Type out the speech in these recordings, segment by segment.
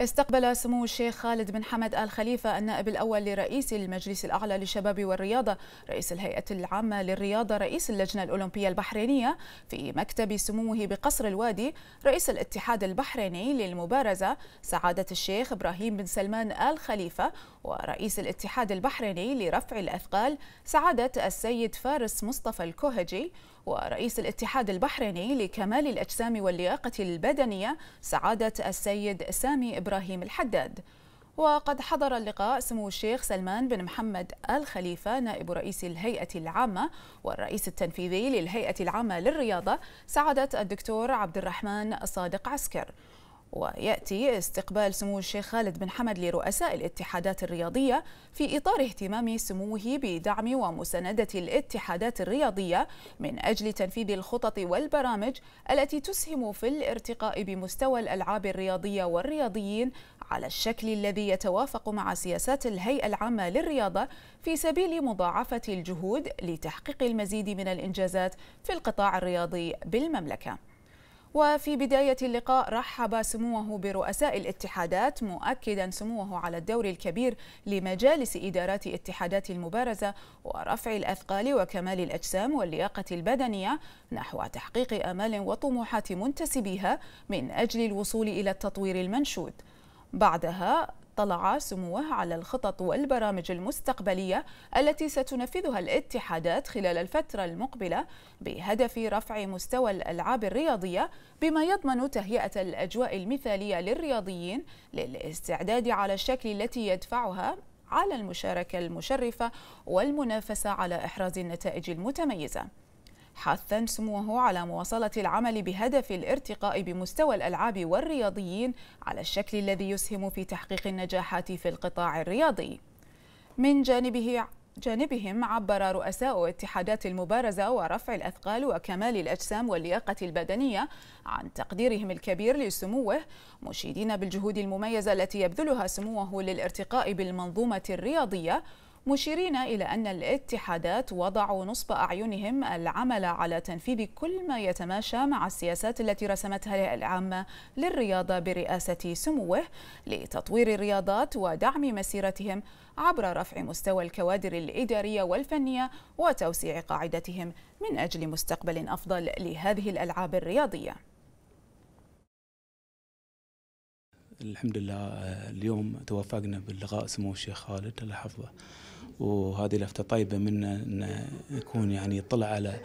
استقبل سمو الشيخ خالد بن حمد آل خليفة النائب الأول لرئيس المجلس الأعلى للشباب والرياضة رئيس الهيئة العامة للرياضة رئيس اللجنة الأولمبية البحرينية في مكتب سموه بقصر الوادي رئيس الاتحاد البحريني للمبارزة سعادة الشيخ إبراهيم بن سلمان آل خليفة ورئيس الاتحاد البحريني لرفع الأثقال سعادة السيد فارس مصطفى الكوهجي ورئيس الاتحاد البحريني لكمال الأجسام واللياقة البدنية سعادة السيد سامي إبراهيم الحداد وقد حضر اللقاء سمو الشيخ سلمان بن محمد آل خليفة نائب رئيس الهيئة العامة والرئيس التنفيذي للهيئة العامة للرياضة سعادة الدكتور عبد الرحمن صادق عسكر ويأتي استقبال سمو الشيخ خالد بن حمد لرؤساء الاتحادات الرياضية في إطار اهتمام سموه بدعم ومساندة الاتحادات الرياضية من أجل تنفيذ الخطط والبرامج التي تسهم في الارتقاء بمستوى الألعاب الرياضية والرياضيين على الشكل الذي يتوافق مع سياسات الهيئة العامة للرياضة في سبيل مضاعفة الجهود لتحقيق المزيد من الإنجازات في القطاع الرياضي بالمملكة وفي بداية اللقاء رحب سموه برؤساء الاتحادات مؤكدا سموه على الدور الكبير لمجالس إدارات اتحادات المبارزة ورفع الأثقال وكمال الأجسام واللياقة البدنية نحو تحقيق آمال وطموحات منتسبيها من أجل الوصول إلى التطوير المنشود بعدها اطلع سموه على الخطط والبرامج المستقبلية التي ستنفذها الاتحادات خلال الفترة المقبلة بهدف رفع مستوى الألعاب الرياضية بما يضمن تهيئة الأجواء المثالية للرياضيين للاستعداد على الشكل التي يدفعها على المشاركة المشرفة والمنافسة على إحراز النتائج المتميزة حثا سموه على مواصلة العمل بهدف الارتقاء بمستوى الألعاب والرياضيين على الشكل الذي يسهم في تحقيق النجاحات في القطاع الرياضي من جانبه جانبهم عبر رؤساء اتحادات المبارزة ورفع الأثقال وكمال الأجسام واللياقة البدنية عن تقديرهم الكبير لسموه مشيدين بالجهود المميزة التي يبذلها سموه للارتقاء بالمنظومة الرياضية مشيرين إلى أن الاتحادات وضعوا نصب أعينهم العمل على تنفيذ كل ما يتماشى مع السياسات التي رسمتها العامة للرياضة برئاسة سموه لتطوير الرياضات ودعم مسيرتهم عبر رفع مستوى الكوادر الإدارية والفنية وتوسيع قاعدتهم من أجل مستقبل أفضل لهذه الألعاب الرياضية الحمد لله آه، اليوم توفقنا باللغاء سمو الشيخ خالد الله يحفظه وهذه لفتة طيبة منا أن يكون يعني طلع على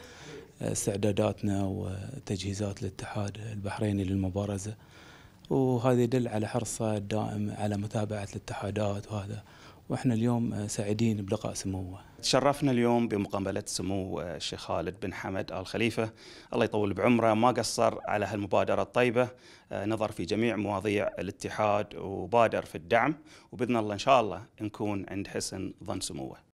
استعداداتنا وتجهيزات الاتحاد البحريني للمبارزة وهذا يدل على حرصه الدائم على متابعة الاتحادات وهذا واحنا اليوم آه، سعيدين بلقاء سموه. تشرفنا اليوم بمقابلة سمو آه، الشيخ خالد بن حمد آل خليفة الله يطول بعمره ما قصر على هالمبادرة الطيبة آه، نظر في جميع مواضيع الاتحاد وبادر في الدعم وبإذن الله إن شاء الله نكون عند حسن ظن سموه